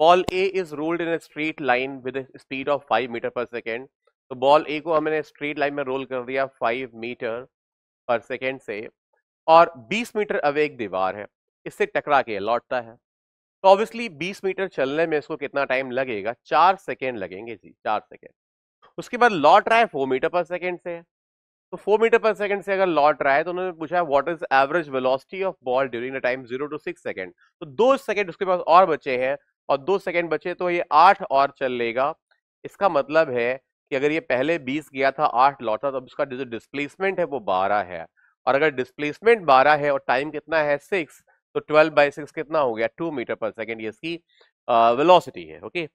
ball A is rolled in straight line with speed of five metre per second तो ball A को हमने straight line में role कर दिया five metre per second से और बीस मीटर अवे एक दीवार है इससे टकरा के लौटता है तो ऑब्वियसली बीस मीटर चलने में इसको कितना टाइम लगेगा चार सेकेंड लगेंगे जी चार सेकेंड उसके बाद लौट रहा है फोर मीटर पर सेकेंड से तो फोर मीटर पर सेकेंड से अगर लौट रहा है तो उन्होंने पूछा है what is average velocity of ball during the time zero to six second तो दो सेकेंड उसके पास और बचे हैं और दो सेकेंड बचे तो ये आठ और चल लेगा इसका मतलब है कि अगर ये पहले बीस गया था आठ लौटा तो उसका जो डिस्प्लेसमेंट है वो बारह है और अगर डिस्प्लेसमेंट बारह है और टाइम कितना है सिक्स तो ट्वेल्व बाई सिक्स कितना हो गया टू मीटर पर सेकेंड ये इसकी वेलोसिटी है ओके